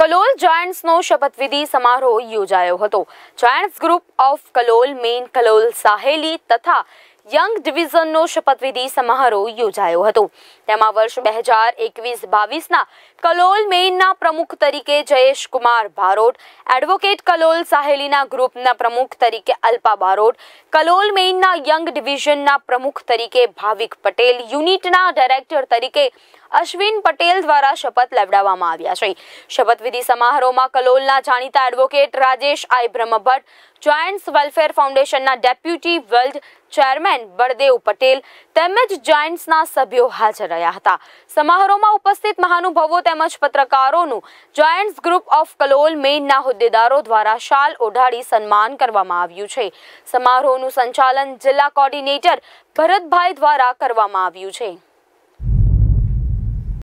કલોલ જાયન્ટ્સનો શપથવિધિ સમારોહ યોજાયો હતો giants group of Kalol main Kalol Saheli તથા યંગ ડિવિઝનનો શપથવિધિ સમારોહ યોજાયો હતો તેમાં વર્ષ બે હજાર એકવીસ બાવીસના કલોલ મેઇનના પ્રમુખ તરીકે જયેશ કુમાર બારોટ એડવોકેટ કલોલ સાહેલીના ગ્રુપના પ્રમુખ તરીકે અલ્પા બારોટ કલોલ મેઇનના યંગ ડિવિઝનના પ્રમુખ તરીકે ભાવિક પટેલ યુનિટના ડાયરેક્ટર તરીકે અશ્વિન પટેલ દ્વારા શપથ લેવડાવવામાં આવ્યા છે શપથવિધિ સમારોહમાં કલોલના જાણીતા advocate Rajesh I Brahmbhatt giants welfare ફાઉન્ડેશનના deputy world chairman Baldev Patel તેમજ જાયન્ટ્સના સભ્યો હાજર રહ્યા હતા સમારોહમાં ઉપસ્થિત મહાનુભાવો તેમજ પત્રકારોનું જોઈન્ટ્સ ગ્રુપ ઓફ કલોલ મેઇનના હોદ્દેદારો દ્વારા શાલ ઓઢાડી સન્માન કરવામાં આવ્યું છે સમારોહનું સંચાલન જિલ્લા કોર્ડિનેટર ભરતભાઈ દ્વારા કરવામાં આવ્યું છે